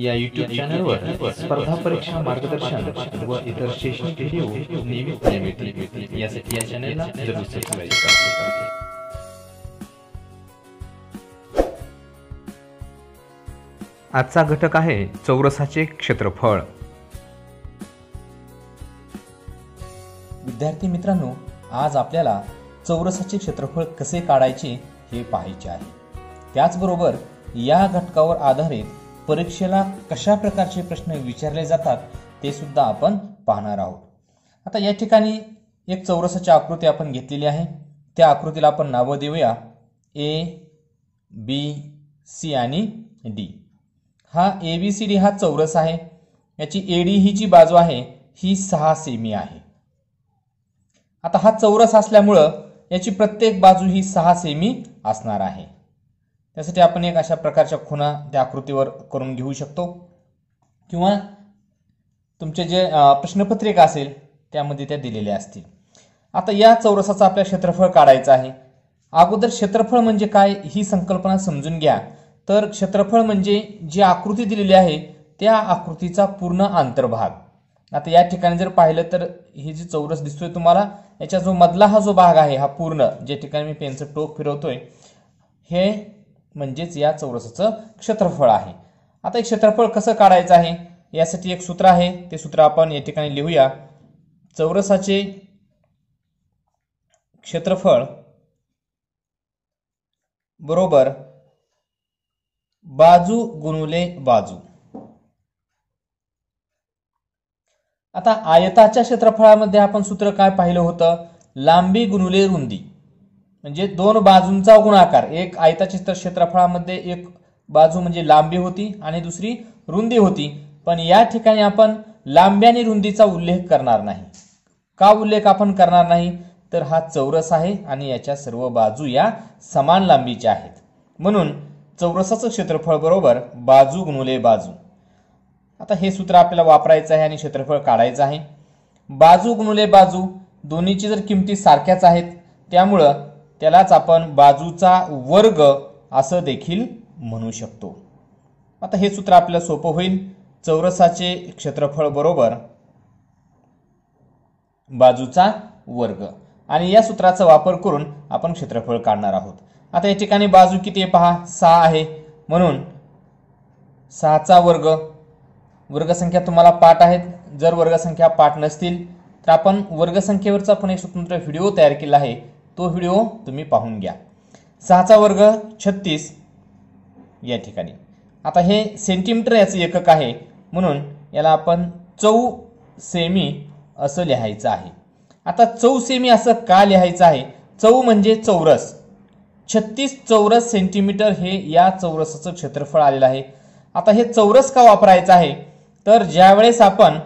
या युट्यूब चॅनलवर स्पर्धा परीक्षा मार्गदर्शन व इतर शैक्षणिक व्हिडिओ यासाठी या चॅनलला जरूर सबस्क्राईब करा आजचा घटक आहे चौरसाचे क्षेत्रफळ विद्यार्थी मित्रांनो आज आपल्याला चौरसाचे क्षेत्रफळ कसे काढायचे हे पाहायचे आहे त्याचबरोबर या घटकावर आधारित परीक्षेला कशा प्रकारचे प्रश्न विचारले जातात ते सुद्धा आपण पाहणार आहोत आता या ठिकाणी एक चौरसाची आकृती आपण घेतलेली आहे त्या आकृतीला आपण नावं देऊया ए बी सी आणि डी हा ए बी सी डी हा चौरस आहे याची ए डी ही जी बाजू आहे ही सहा सेमी आहे आता हा चौरस असल्यामुळं याची प्रत्येक बाजू ही सहा सेमी असणार आहे त्यासाठी आपण एक अशा प्रकारच्या खुणा त्या आकृतीवर करून घेऊ शकतो किंवा तुमचे जे प्रश्नपत्रिका असेल त्यामध्ये त्या दिलेल्या असतील आता या चौरसाचं आपल्या क्षेत्रफळ काढायचं आहे अगोदर क्षेत्रफळ म्हणजे काय ही संकल्पना समजून घ्या तर क्षेत्रफळ म्हणजे जी आकृती दिलेली आहे त्या आकृतीचा पूर्ण आंतरभाग आता या ठिकाणी जर पाहिलं तर हे जे चौरस दिसतोय तुम्हाला याचा जो मधला हा जो भाग आहे हा पूर्ण जे ठिकाणी मी पेनचं टोक फिरवतोय हे म्हणजेच या चौरसाचं क्षेत्रफळ आहे आता एक क्षेत्रफळ कसं काढायचं आहे यासाठी एक सूत्र आहे ते सूत्र आपण या ठिकाणी लिहूया चौरसाचे क्षेत्रफळ बरोबर बाजू गुणुले बाजू आता आयताच्या क्षेत्रफळामध्ये आपण सूत्र काय पाहिलं होतं लांबी गुणुले रुंदी म्हणजे दोन बाजूंचा गुणाकार एक आयताचित्र क्षेत्रफळामध्ये एक बाजू म्हणजे लांबी होती आणि दुसरी रुंदी होती पण या ठिकाणी आपण लांबी आणि रुंदीचा उल्लेख करणार नाही का उल्लेख आपण करणार नाही तर हा चौरस आहे आणि याच्या सर्व बाजू या समान लांबीच्या आहेत म्हणून चौरसाचं क्षेत्रफळ बरोबर बाजू गुणुले बाजू आता हे सूत्र आपल्याला वापरायचं आहे आणि क्षेत्रफळ काढायचं आहे बाजू गुणुले बाजू दोन्हीची जर किमती सारख्याच आहेत त्यामुळं त्यालाच आपण बाजूचा वर्ग असं देखील म्हणू शकतो आता हे सूत्र आपल्याला सोपं होईल चौरसाचे क्षेत्रफळ बरोबर बाजूचा वर्ग आणि या सूत्राचा वापर करून आपण क्षेत्रफळ काढणार आहोत आता या ठिकाणी बाजू किती आहे पहा सहा आहे म्हणून सहाचा वर्ग वर्गसंख्या तुम्हाला पाठ आहेत जर वर्गसंख्या पाठ नसतील तर आपण वर्गसंख्येवरचा पण एक स्वतंत्र व्हिडिओ तयार केला आहे तो व्हिडिओ तुम्ही पाहून घ्या सहाचा वर्ग छत्तीस या ठिकाणी आता हे सेंटीमीटर याचं एकक आहे म्हणून याला आपण चौ सेमी असं लिहायचं आहे आता चौ सेमी असं का लिहायचं आहे चौ म्हणजे चौरस छत्तीस चौरस सेंटीमीटर हे या चौरसाचं क्षेत्रफळ आलेलं आहे आता हे चौरस का वापरायचं आहे तर ज्यावेळेस आपण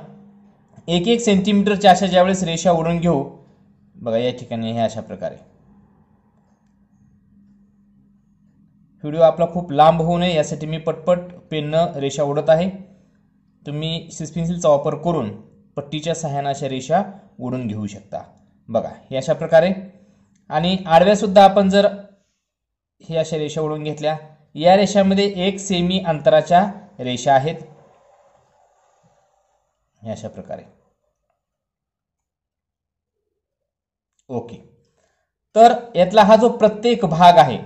एक एक सेंटीमीटरच्या अशा ज्यावेळेस रेषा ओढून घेऊ बघा या ठिकाणी हे अशा प्रकारे व्हिडिओ आपला खूप लांब होऊ नये यासाठी मी पटपट पेननं रेषा ओढत आहे तुम्ही सिस्पेन्सिलचा वापर करून पट्टीच्या सहाय्यानं अशा रेषा ओढून घेऊ शकता बघा हे अशा प्रकारे आणि आडव्यासुद्धा आपण जर हे अशा रेषा ओढून घेतल्या या रेषामध्ये एक सेमी अंतराच्या रेषा आहेत अशा प्रकारे ओके तर यातला हा जो प्रत्येक भाग आहे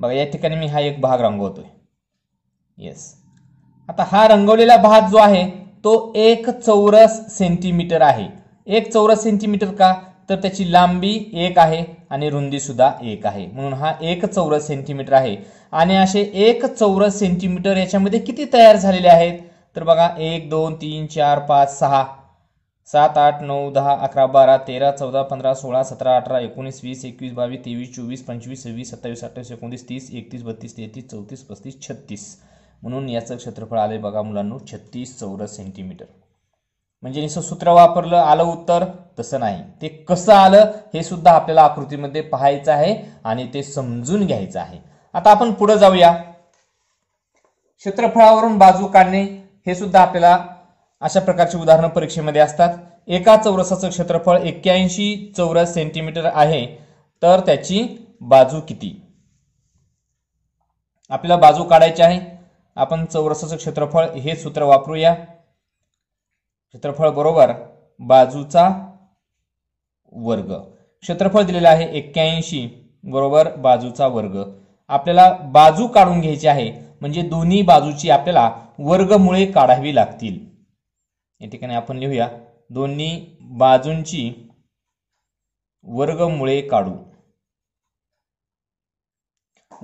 बघा या ठिकाणी मी हा एक भाग रंगवतोय येस आता हा रंगवलेला भाग जो आहे तो एक चौरस सेंटीमीटर आहे एक चौरस सेंटीमीटर का तर त्याची लांबी एक आहे आणि रुंदी सुद्धा एक आहे म्हणून हा एक चौरस सेंटीमीटर आहे आणि असे एक चौरस सेंटीमीटर याच्यामध्ये किती तयार झालेले आहेत तर बघा एक दोन तीन चार पाच सहा सात आठ नऊ दहा अकरा बारा तेरा चौदा पंधरा सोळा सतरा अठरा एकोणीस वीस एकवीस बावीस तेवीस चोवीस पंचवीस सव्वीस सत्तावीस अठ्ठावीस एकोणतीस तीस एकतीस बत्तीस तेहतीस चौतीस पस्तीस छत्तीस म्हणून याचं क्षेत्रफळ आलं बघा मुलांनो छत्तीस चौरस सेंटीमीटर म्हणजे निसं सूत्र वापरलं आलं उत्तर तसं नाही ते कसं आलं हे सुद्धा आपल्याला आकृतीमध्ये पाहायचं आहे आणि ते समजून घ्यायचं आहे आता आपण पुढे जाऊया क्षेत्रफळावरून बाजू काढणे हे सुद्धा आपल्याला अशा प्रकारची उदाहरणं परीक्षेमध्ये असतात एका चौरसाचं क्षेत्रफळ एक्क्याऐंशी चौरस सेंटीमीटर आहे तर त्याची बाजू किती आपल्याला बाजू काढायची आहे आपण चौरसाचं क्षेत्रफळ हे सूत्र वापरूया क्षेत्रफळ बरोबर बाजूचा वर्ग क्षेत्रफळ दिलेलं आहे एक्क्याऐंशी बरोबर बाजूचा वर्ग आपल्याला बाजू काढून घ्यायची आहे म्हणजे दोन्ही बाजूची आपल्याला वर्गमुळे काढावी लागतील या ठिकाणी आपण लिहूया दोन्ही बाजूंची वर्गमुळे काढू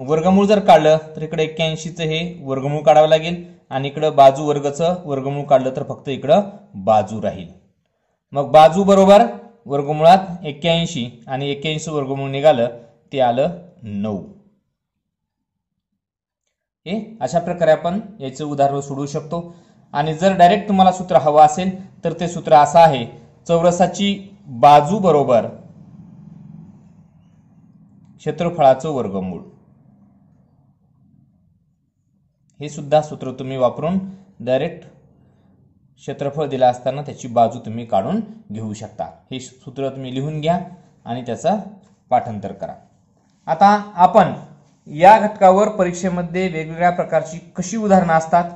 वर्गमूळ जर काढलं तर इकडे एक्क्याऐंशीचं हे वर्गमूळ काढावं लागेल आणि इकडं बाजू वर्गचं वर्गमूळ काढलं तर फक्त इकडं बाजू राहील मग बाजू बरोबर वर्गमुळात एक्क्याऐंशी आणि एक्क्याऐंशी वर्गमूळ निघालं ते आलं नऊ हे अशा प्रकारे आपण याचं उदाहरण सोडवू शकतो आणि जर डायरेक्ट तुम्हाला सूत्र हवं असेल तर ते सूत्र असं आहे चौरसाची बाजू बरोबर क्षेत्रफळाचं वर्गमूळ हे सुद्धा सूत्र तुम्ही वापरून डायरेक्ट क्षेत्रफळ दिला असताना त्याची बाजू तुम्ही काढून घेऊ शकता हे सूत्र तुम्ही लिहून घ्या आणि त्याचं पाठांतर करा आता आपण या घटकावर परीक्षेमध्ये वेगवेगळ्या प्रकारची कशी उदाहरणं असतात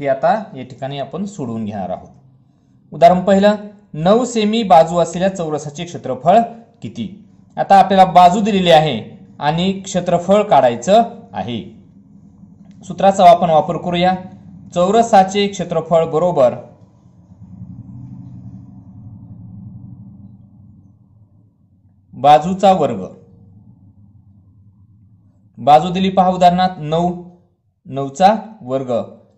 हे आता या ठिकाणी आपण सोडवून घेणार आहोत उदाहरण पहिलं नऊ सेमी बाजू असलेल्या चौरसाचे क्षेत्रफळ किती आता आपल्याला बाजू दिलेली आहे आणि क्षेत्रफळ काढायचं आहे सूत्राचा आपण वापर करूया चौरसाचे क्षेत्रफळ बरोबर बाजूचा वर्ग बाजू दिली पहा उदाहरणार्थ नऊ नऊचा वर्ग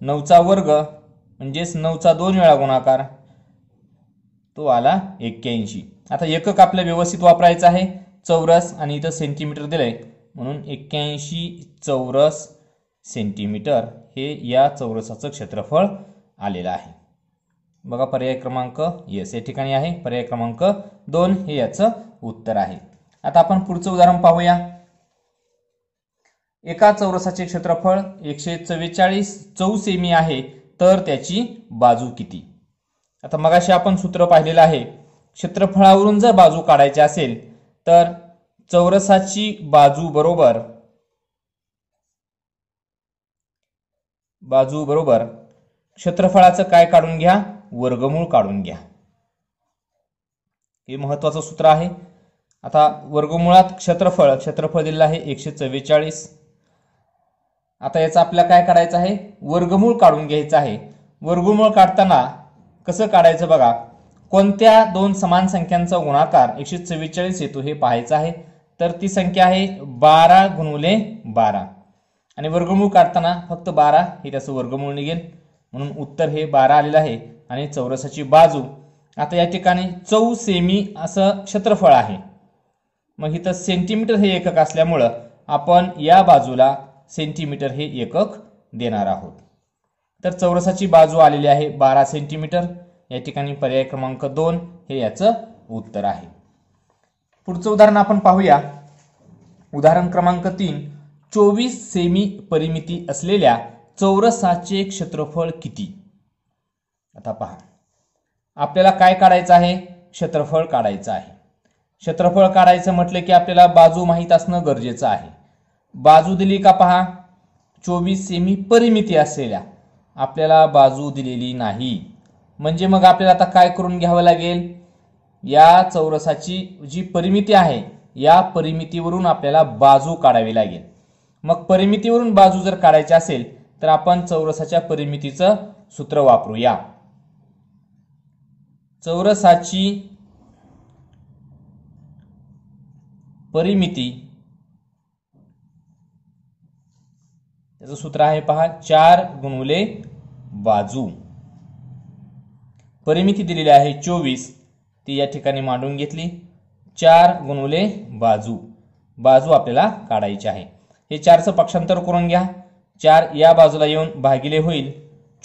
नऊचा वर्ग म्हणजेच नऊचा दोन वेळा गुणाकार तो आला एक्क्याऐंशी आता एकक आपल्या व्यवस्थित वापरायचं आहे चौरस आणि इथं सेंटीमीटर दिलं आहे म्हणून एक्क्याऐंशी चौरस सेंटीमीटर हे या चौरसाचं क्षेत्रफळ आलेलं आहे बघा पर्याय क्रमांक येस या ठिकाणी आहे पर्याय क्रमांक दोन हे याचं उत्तर आहे आता आपण पुढचं उदाहरण पाहूया एका चौरसाचे क्षेत्रफळ एकशे चव्वेचाळीस चौ सेमी आहे तर त्याची बाजू किती आता मगाशी आपण सूत्र पाहिलेलं आहे क्षेत्रफळावरून जर बाजू काढायची असेल तर चौरसाची बाजू बरोबर बाजू बरोबर क्षेत्रफळाचं काय काढून घ्या वर्गमूळ काढून घ्या हे महत्वाचं सूत्र आहे आता वर्गमुळात क्षेत्रफळ क्षेत्रफळ दिलेलं आहे एकशे चव्वेचाळीस आता याचा आपल्याला काय काढायचं आहे वर्गमूळ काढून घ्यायचं आहे वर्गमूळ काढताना कसं काढायचं बघा कोणत्या दोन समान संख्यांचा गुणाकार एकशे चव्वेचाळीस येतो हे पाहायचं आहे तर ती संख्या आहे बारा गुणवले बारा आणि वर्गमूळ काढताना फक्त बारा हे त्याचं वर्गमूळ निघेल म्हणून उत्तर हे बारा आलेलं आहे आणि चौरसाची बाजू आता या ठिकाणी चौ सेमी असं क्षेत्रफळ आहे मग इथं सेंटीमीटर हे एकक असल्यामुळं आपण या बाजूला सेंटीमीटर हे एकक देणार आहोत तर चौरसाची बाजू आलेली आहे बारा सेंटीमीटर या ठिकाणी पर्याय क्रमांक दोन हे याचं उत्तर आहे पुढचं उदाहरण आपण पाहूया उदाहरण क्रमांक तीन चोवीस सेमी परिमिती असलेल्या चौरसाचे क्षेत्रफळ किती आता पहा आपल्याला काय काढायचं आहे क्षेत्रफळ काढायचं आहे क्षेत्रफळ काढायचं म्हटलं की आपल्याला बाजू माहीत असणं गरजेचं आहे बाजू दिली का पहा चोवीस सेमी परिमिती असलेल्या आपल्याला बाजू दिलेली नाही म्हणजे मग आपल्याला आता काय करून घ्यावं लागेल या चौरसाची जी परिमिती आहे या परिमितीवरून आपल्याला बाजू काढावी लागेल मग परिमितीवरून बाजू जर काढायची असेल तर आपण चौरसाच्या परिमितीचं सूत्र वापरूया चौरसाची परिमिती त्याचं सूत्र आहे पहा चार गुणवले बाजू परिमिती दिलेली आहे चोवीस ती या ठिकाणी मांडून घेतली चार गुणवले बाजू बाजू आपल्याला काढायची आहे हे चारचं पक्षांतर करून घ्या चार या बाजूला येऊन भागिले होईल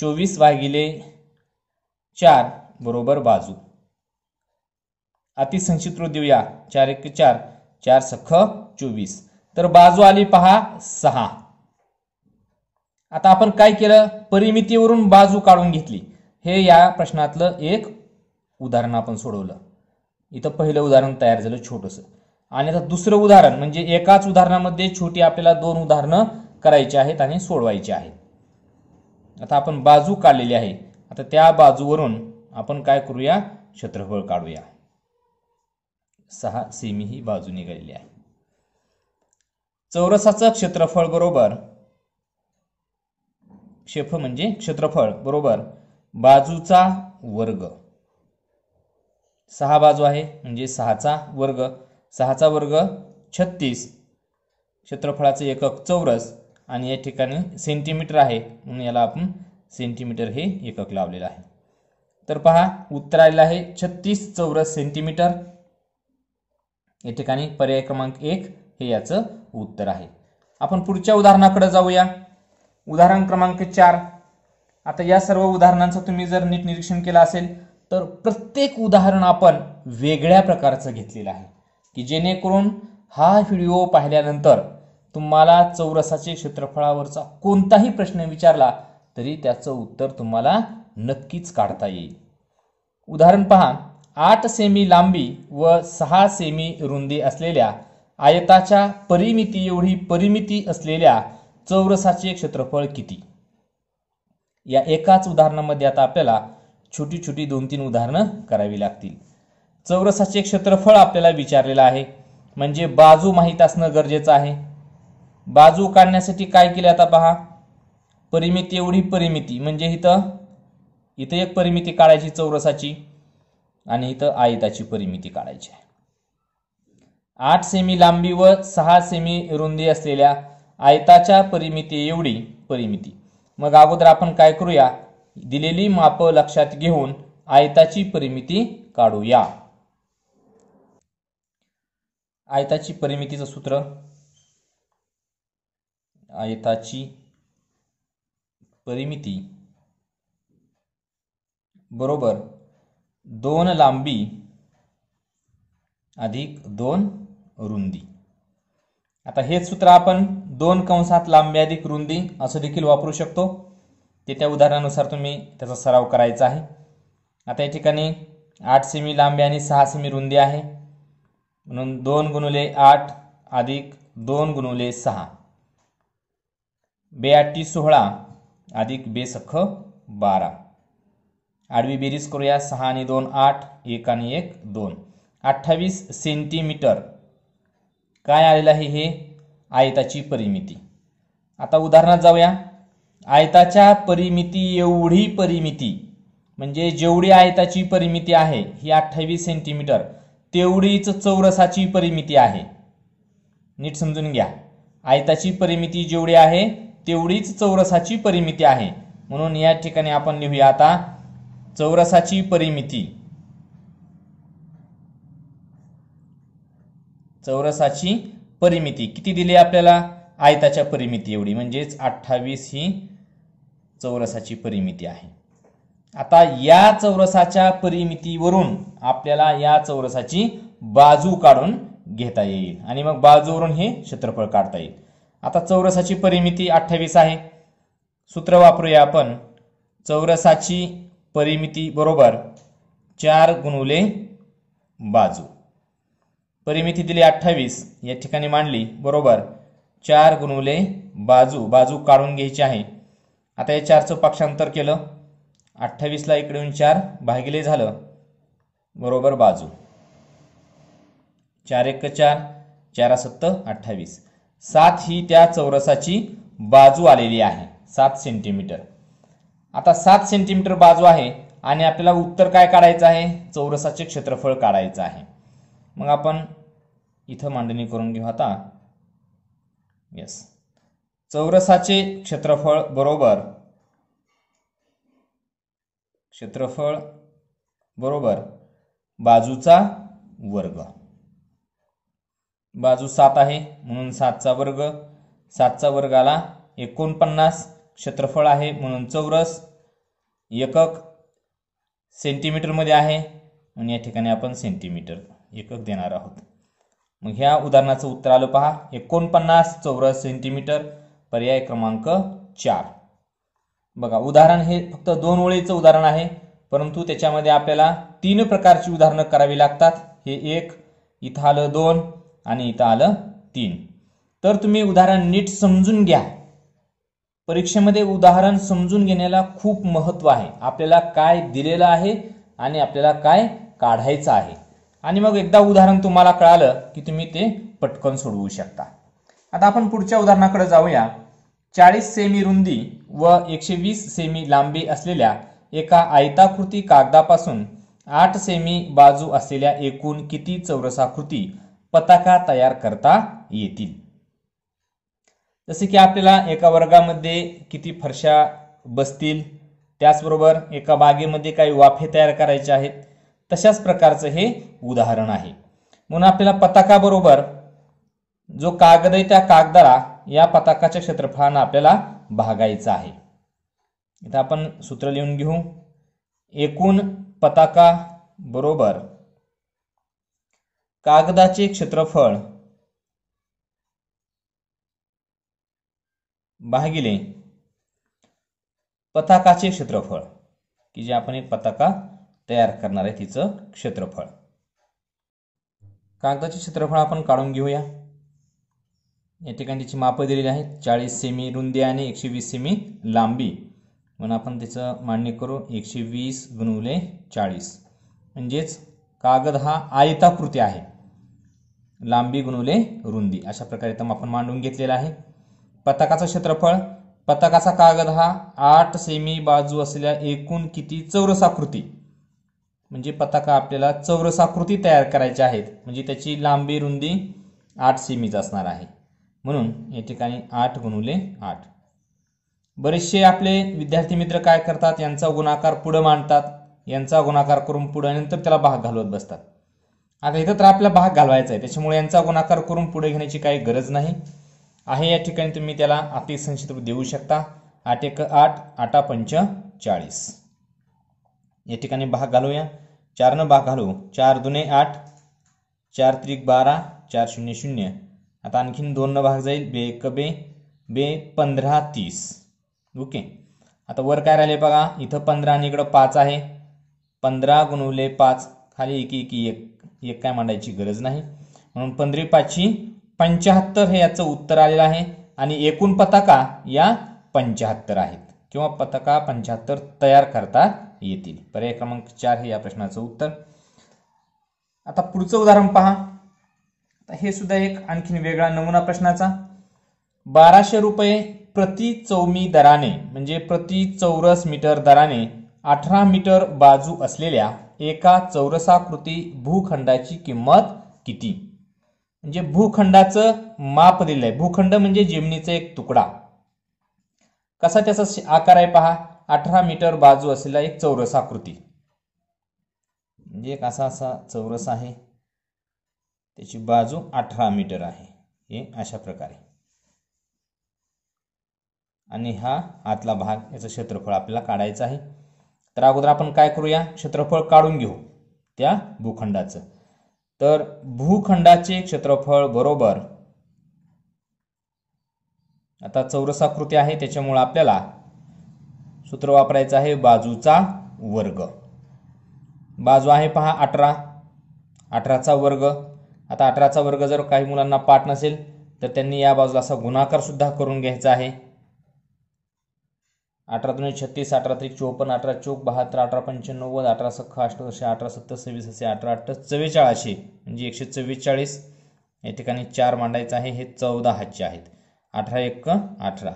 चोवीस भागिले चार बरोबर बाजू अतिसंक्षिप्त देऊया चार एक चार चार सख्ख चोवीस तर बाजू आली पहा सहा आता आपण काय केलं परिमितीवरून बाजू काढून घेतली हे या प्रश्नातलं एक उदाहरण आपण सोडवलं इथं पहिलं उदाहरण तयार झालं छोटंसं आणि आता दुसरं उदाहरण म्हणजे एकाच उदाहरणामध्ये छोटी आपल्याला दोन उदाहरणं करायची आहेत आणि सोडवायची आहेत आता आपण बाजू काढलेली आहे आता त्या बाजूवरून आपण काय करूया क्षेत्रफळ काढूया सहा सेमी ही बाजू निघालेली आहे चौरसाचं क्षेत्रफळ बरोबर क्षेप म्हणजे क्षेत्रफळ बरोबर बाजूचा वर्ग सहा बाजू आहे म्हणजे सहाचा वर्ग सहाचा वर्ग छत्तीस क्षेत्रफळाचं एकक चौरस आणि या ठिकाणी सेंटीमीटर आहे म्हणून याला आपण सेंटीमीटर हे एकक लावलेलं आहे तर पहा उत्तर आलेलं आहे छत्तीस चौरस सेंटीमीटर या ठिकाणी पर्याय क्रमांक एक हे याचं उत्तर आहे आपण पुढच्या उदाहरणाकडे जाऊया उदाहरण क्रमांक चार आता या सर्व उदाहरणांचं तुम्ही जर नीट निरीक्षण केलं असेल तर प्रत्येक उदाहरण आपण वेगळ्या प्रकारचं घेतलेलं आहे की जेणेकरून हा व्हिडिओ पाहिल्यानंतर तुम्हाला चौरसाचे क्षेत्रफळावरचा कोणताही प्रश्न विचारला तरी त्याचं उत्तर तुम्हाला नक्कीच काढता येईल उदाहरण पहा आठ सेमी लांबी व सहा सेमी रुंदी असलेल्या आयताच्या परिमिती एवढी परिमिती असलेल्या चौरसाचे क्षेत्रफळ किती या एकाच उदाहरणामध्ये आता आपल्याला छोटी छोटी दोन तीन उदाहरणं करावी लागतील चौरसाचे क्षेत्रफळ आपल्याला विचारलेलं आहे म्हणजे बाजू माहीत असणं गरजेचं आहे बाजू काढण्यासाठी काय केलं आता पहा परिमिती एवढी परिमिती म्हणजे इथं इथं एक परिमिती काढायची चौरसाची आणि इथं आयताची परिमिती काढायची आहे आठ सेमी लांबी व सहा सेमी रुंदी असलेल्या आयताच्या परिमिती एवढी परिमिती मग अगोदर आपण काय करूया दिलेली माप लक्षात घेऊन आयताची परिमिती काढूया आयताची परिमितीचं सूत्र आयताची परिमिती बरोबर दोन लांबी अधिक दोन रुंदी आता हेच सूत्र आपण दोन कंसात लांबी अधिक रुंदी असं देखील वापरू शकतो ते त्या उदाहरणानुसार तुम्ही त्याचा सराव करायचा आहे आता या ठिकाणी आठ सेमी लांबी आणि सहा सेमी रुंदी आहे म्हणून दोन गुणुले आठ अधिक दोन गुणुले सहा बेआटी सोहळा अधिक बेसख बारा आडवी बेरीज करूया सहा आणि दोन आठ एक आणि एक दोन अठ्ठावीस सेंटीमीटर काय आलेलं आहे हे आयताची परिमिती आता उदाहरणात जाऊया आयताच्या परिमिती एवढी परिमिती म्हणजे जेवढी आयताची परिमिती आहे ही अठ्ठावीस सेंटीमीटर तेवढीच चौरसाची परिमिती आहे नीट समजून घ्या आयताची परिमिती जेवढी आहे तेवढीच चौरसाची परिमिती आहे म्हणून या ठिकाणी आपण लिहूया आता चौरसाची परिमिती चौरसाची परिमिती किती दिली आपल्याला आयताच्या परिमिती एवढी म्हणजेच अठ्ठावीस ही चौरसाची परिमिती आहे आता या चौरसाच्या परिमितीवरून आपल्याला या चौरसाची बाजू काढून घेता येईल आणि मग बाजूवरून हे क्षेत्रफळ काढता येईल आता चौरसाची परिमिती अठ्ठावीस आहे सूत्र वापरूया आपण चौरसाची परिमिती बरोबर चार गुणुले बाजू परिमिती दिली अठ्ठावीस या ठिकाणी मांडली बरोबर चार गुणवले बाजू बाजू काढून घ्यायची आहे आता या चारचं पक्षांतर केलं अठ्ठावीसला इकडे येऊन चार भागिले झालं बरोबर बाजू चार एक चार चारासत्त सत्त अठ्ठावीस सात ही त्या चौरसाची बाजू आलेली आहे सात सेंटीमीटर आता सात सेंटीमीटर बाजू आहे आणि आपल्याला उत्तर काय काढायचं आहे चौरसाचे क्षेत्रफळ काढायचं आहे मग आपण इथं मांडणी करून घेऊ आता येस चौरसाचे क्षेत्रफळ बरोबर क्षेत्रफळ बरोबर बाजूचा वर्ग बाजू सात आहे म्हणून सातचा वर्ग सातचा वर्गाला एकोणपन्नास क्षेत्रफळ आहे म्हणून चौरस एकक सेंटीमीटरमध्ये आहे म्हणून या ठिकाणी आपण सेंटीमीटर एकक देणार आहोत मग ह्या उदाहरणाचं उत्तर आलं पहा एकोणपन्नास चौरस सेंटीमीटर पर्याय क्रमांक चार बघा उदाहरण हे फक्त दोन ओळीचं उदाहरण आहे परंतु त्याच्यामध्ये आपल्याला तीन प्रकारची उदाहरणं करावी लागतात हे एक इथं आलं दोन आणि इथं आलं तीन तर तुम्ही उदाहरण नीट समजून घ्या परीक्षेमध्ये उदाहरण समजून घेण्याला खूप महत्व आहे आपल्याला काय दिलेलं आहे आणि आपल्याला काय काढायचं आहे आणि मग एकदा उदाहरण तुम्हाला कळालं की तुम्ही ते पटकन सोडवू शकता आता आपण पुढच्या उदाहरणाकडे जाऊया चाळीस सेमी रुंदी व एकशे वीस सेमी लांबी असलेल्या एका आयताकृती कागदापासून आठ सेमी बाजू असलेल्या एकूण किती चौरसाकृती पताका तयार करता येतील जसे की आपल्याला एका वर्गामध्ये किती फरशा बसतील त्याचबरोबर एका बागेमध्ये काही वाफे तयार करायचे आहेत तशाच प्रकारचं हे उदाहरण आहे म्हणून आपल्याला पताकाबरोबर जो कागद आहे त्या कागदाला या पताकाच्या क्षेत्रफळानं आपल्याला भागायचं आहे इथं आपण सूत्र लिहून घेऊ एकूण पताका बरोबर कागदाचे क्षेत्रफळ भागिले पताकाचे क्षेत्रफळ की जे आपण एक पताका तयार करणार आहे तिचं क्षेत्रफळ कागदाचे क्षेत्रफळ आपण काढून घेऊया या ठिकाणी तिची मापं दिलेली आहेत चाळीस सेमी रुंदी आणि एकशे वीस सेमी लांबी म्हणून आपण तिचं मांडणी करू एकशे वीस गुणवले चाळीस म्हणजेच कागद हा आयताकृती आहे लांबी गुणवले रुंदी अशा प्रकारे तर आपण मांडून घेतलेला आहे पताकाचं क्षेत्रफळ पताकाचा कागद हा आठ सेमी बाजू असलेल्या एकूण किती चौरसाकृती म्हणजे पताका आपल्याला चौरस आकृती तयार करायच्या आहेत म्हणजे त्याची लांबी रुंदी आठ सीमीच असणार आहे म्हणून या ठिकाणी आठ गुणुले आठ बरेचसे आपले विद्यार्थी मित्र काय करतात यांचा गुणाकार पुढं मांडतात यांचा गुणाकार करून पुढे नंतर त्याला भाग घालवत बसतात आता इथं तर आपल्याला भाग घालवायचा आहे त्याच्यामुळे यांचा गुणाकार करून पुढे घेण्याची काही गरज नाही आहे या ठिकाणी तुम्ही त्याला रूप देऊ शकता आठ एक आठ आठा पंच चाळीस या ठिकाणी भाग घालूया चारनं भाग घालू चार दुने आठ चार त्रिक बारा चार शून्य शून्य आता आणखीन दोननं भाग जाईल बे एक बे बे पंधरा तीस ओके आता वर काय राहिले बघा इथं पंधरा आणि इकडं पाच आहे पंधरा गुणवले पाच खाली एक एक एक एक काय मांडायची गरज नाही म्हणून पंधरा पाचशे पंच्याहत्तर हे याचं उत्तर आलेलं आहे आणि एकूण पताका या पंच्याहत्तर आहेत किंवा पताका पंच्याहत्तर तयार करतात येतील पर्याय क्रमांक चार हे या प्रश्नाचं उत्तर आता पुढचं उदाहरण पहा हे सुद्धा एक आणखीन वेगळा नमुना प्रश्नाचा बाराशे रुपये प्रति चौमी दराने म्हणजे प्रति चौरस मीटर दराने अठरा मीटर बाजू असलेल्या एका चौरसाकृती भूखंडाची किंमत किती म्हणजे भूखंडाचं माप दिलंय भूखंड म्हणजे जिमनीचा एक तुकडा कसा त्याचा आकार आहे पहा अठरा मीटर बाजू असलेला एक चौरस आकृती म्हणजे एक असा असा चौरस आहे त्याची बाजू अठरा मीटर आहे हे अशा प्रकारे आणि हा आतला भाग याचं क्षेत्रफळ आपल्याला काढायचं आहे तर अगोदर आपण काय करूया क्षेत्रफळ काढून घेऊ त्या भूखंडाचं तर भूखंडाचे क्षेत्रफळ बरोबर आता चौरसाकृती आहे त्याच्यामुळे आपल्याला सूत्र वापरायचं आहे बाजूचा वर्ग बाजू आहे पहा अठरा अठराचा वर्ग आता अठराचा वर्ग जर काही मुलांना पाठ नसेल तर त्यांनी या बाजूला असा गुणाकारसुद्धा करून घ्यायचा आहे अठरा दोन छत्तीस अठरा त्रिक चोपन्न अठरा चौक बहात्तर अठरा पंच्याण्णव्वद अठरा सख्खा अठराशे अठरा सत्तर सव्वीस असे अठरा अठ्ठ चव्वेचाळीसशे म्हणजे एकशे चव्वेचाळीस या ठिकाणी चार मांडायचं आहे हे चौदा हातचे आहेत अठरा एक अठरा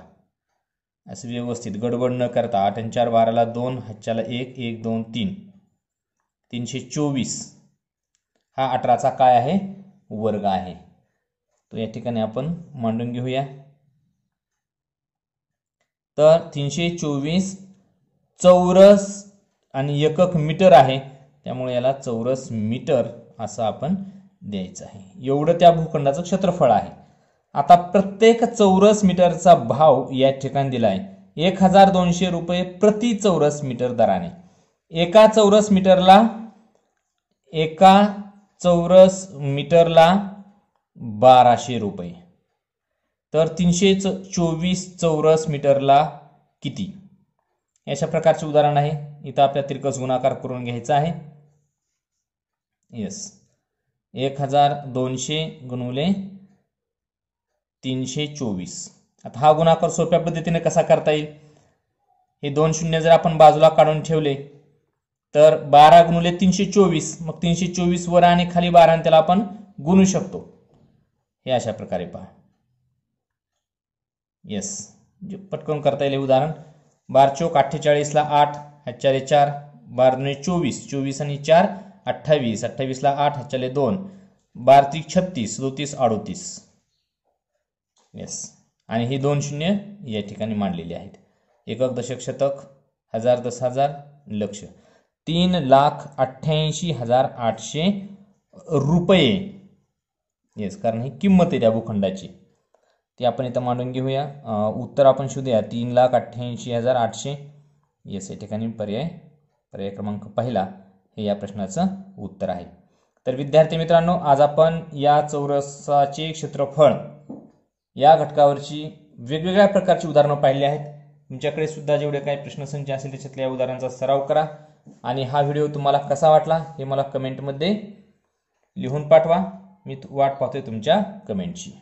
असं व्यवस्थित गडबड न करता आठ आणि चार बाराला दोन हच्च्याला एक एक दोन तीन तीनशे चोवीस हा अठराचा काय आहे वर्ग आहे तो या ठिकाणी आपण मांडून घेऊया तर तीनशे चोवीस चौरस आणि एकक मीटर आहे त्यामुळे याला चौरस मीटर असं आपण द्यायचं आहे एवढं त्या भूखंडाचं क्षेत्रफळ आहे आता प्रत्येक चौरस मीटरचा भाव या ठिकाणी दिला आहे एक हजार दोनशे रुपये प्रति चौरस मीटर दराने एका चौरस मीटरला एका चौरस मीटरला बाराशे रुपये तर तीनशे चोवीस चौरस मीटरला किती अशा प्रकारचे उदाहरण आहे इथं आपल्या तिरकस गुणाकार करून घ्यायचा आहे येस एक हजार दोनशे गुणवले तीनशे चोवीस आता हा गुणाकार सोप्या पद्धतीने कसा करता येईल हे दोन शून्य जर आपण बाजूला काढून ठेवले तर बारा गुणले तीनशे चोवीस मग तीनशे चोवीस वर आणि खाली बारा त्याला आपण गुणू शकतो हे अशा प्रकारे पहा येस जे म्हणजे पटकन करता येईल उदाहरण बार चौक अठ्ठेचाळीसला आठ हच्चाले चार बार चोवीस चोवीस आणि चार अठ्ठावीस अठ्ठावीसला आठ हच्चाले दोन बार तीस छत्तीस दोतीस अडोतीस येस आणि ही दोन शून्य या ठिकाणी मांडलेली आहेत एकक दशक शतक हजार दस हजार लक्ष तीन लाख अठ्ठ्याऐंशी हजार आठशे रुपये येस कारण ही किंमत आहे त्या भूखंडाची ती आपण इथं मांडून घेऊया उत्तर आपण शोधूया तीन लाख अठ्ठ्याऐंशी हजार आठशे येस या ठिकाणी पर्याय पर्याय क्रमांक पहिला हे या प्रश्नाचं उत्तर आहे तर विद्यार्थी मित्रांनो आज आपण या चौरसाचे क्षेत्रफळ या घटकावरची वेगवेगळ्या प्रकारची उदाहरणं पाहिली आहेत तुमच्याकडे सुद्धा जेवढे काही प्रश्नसंच असेल त्याच्यातल्या उदाहरणांचा सराव करा आणि हा व्हिडिओ तुम्हाला कसा वाटला हे मला कमेंटमध्ये लिहून पाठवा मी वाट पाहतोय तुमच्या कमेंटची